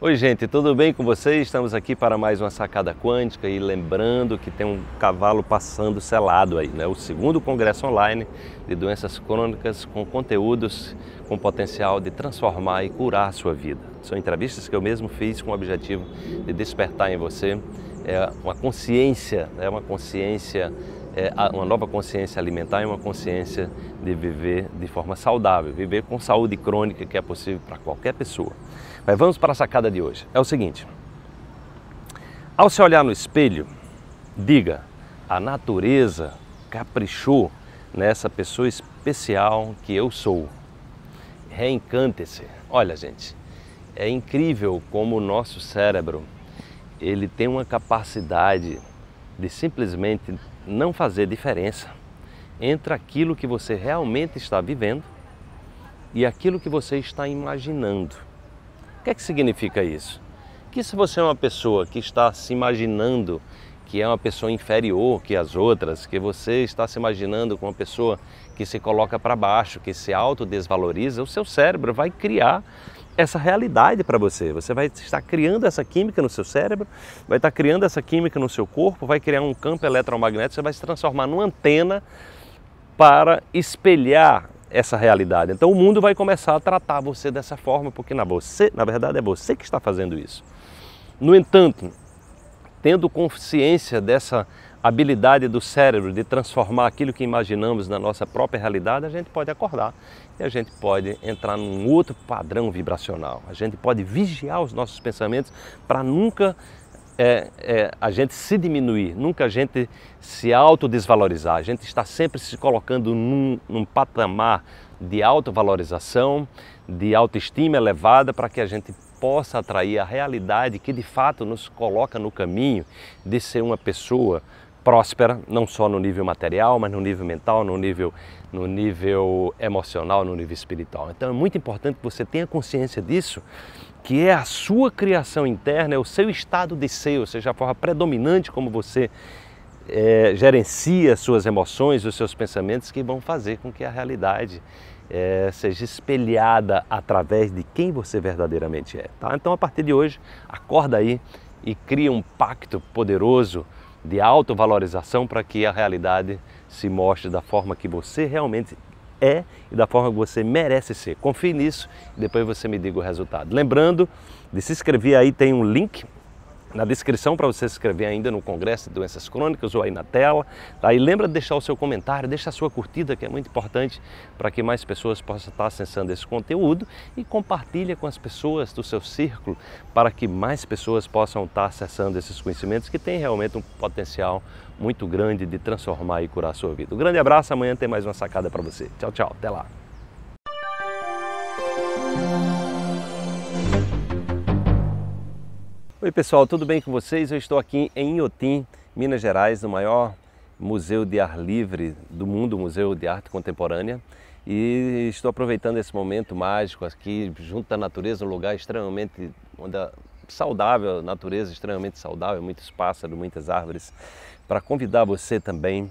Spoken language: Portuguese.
Oi, gente, tudo bem com vocês? Estamos aqui para mais uma sacada quântica e lembrando que tem um cavalo passando selado aí, né? O segundo congresso online de doenças crônicas com conteúdos com potencial de transformar e curar a sua vida. São entrevistas que eu mesmo fiz com o objetivo de despertar em você é uma consciência, é né? uma consciência é, uma nova consciência alimentar e uma consciência de viver de forma saudável, viver com saúde crônica que é possível para qualquer pessoa. Mas vamos para a sacada de hoje. É o seguinte: ao se olhar no espelho, diga, a natureza caprichou nessa pessoa especial que eu sou. Reencante-se. Olha, gente, é incrível como o nosso cérebro ele tem uma capacidade de simplesmente não fazer diferença entre aquilo que você realmente está vivendo e aquilo que você está imaginando. O que é que significa isso? Que se você é uma pessoa que está se imaginando que é uma pessoa inferior que as outras, que você está se imaginando com uma pessoa que se coloca para baixo, que se autodesvaloriza, o seu cérebro vai criar essa realidade para você. Você vai estar criando essa química no seu cérebro, vai estar criando essa química no seu corpo, vai criar um campo eletromagnético, você vai se transformar numa antena para espelhar essa realidade. Então o mundo vai começar a tratar você dessa forma, porque na você, na verdade é você que está fazendo isso. No entanto, tendo consciência dessa habilidade do cérebro de transformar aquilo que imaginamos na nossa própria realidade, a gente pode acordar e a gente pode entrar num outro padrão vibracional. A gente pode vigiar os nossos pensamentos para nunca é, é, a gente se diminuir, nunca a gente se autodesvalorizar. A gente está sempre se colocando num, num patamar de autovalorização, de autoestima elevada, para que a gente possa atrair a realidade que de fato nos coloca no caminho de ser uma pessoa próspera, não só no nível material, mas no nível mental, no nível, no nível emocional, no nível espiritual. Então é muito importante que você tenha consciência disso, que é a sua criação interna, é o seu estado de ser, ou seja, a forma predominante como você é, gerencia suas emoções, os seus pensamentos, que vão fazer com que a realidade é, seja espelhada através de quem você verdadeiramente é. Tá? Então, a partir de hoje, acorda aí e cria um pacto poderoso de autovalorização para que a realidade se mostre da forma que você realmente é e da forma que você merece ser. Confie nisso e depois você me diga o resultado. Lembrando de se inscrever aí, tem um link na descrição para você se inscrever ainda no Congresso de Doenças Crônicas ou aí na tela. Tá? E lembra de deixar o seu comentário, deixa a sua curtida, que é muito importante para que mais pessoas possam estar tá acessando esse conteúdo e compartilha com as pessoas do seu círculo para que mais pessoas possam estar tá acessando esses conhecimentos que têm realmente um potencial muito grande de transformar e curar a sua vida. Um grande abraço, amanhã tem mais uma sacada para você. Tchau, tchau, até lá. Oi pessoal, tudo bem com vocês? Eu estou aqui em Inhotim, Minas Gerais, no maior museu de ar livre do mundo, Museu de Arte Contemporânea. E estou aproveitando esse momento mágico aqui, junto à natureza, um lugar extremamente onde é a saudável, natureza extremamente saudável, muitos pássaros, muitas árvores, para convidar você também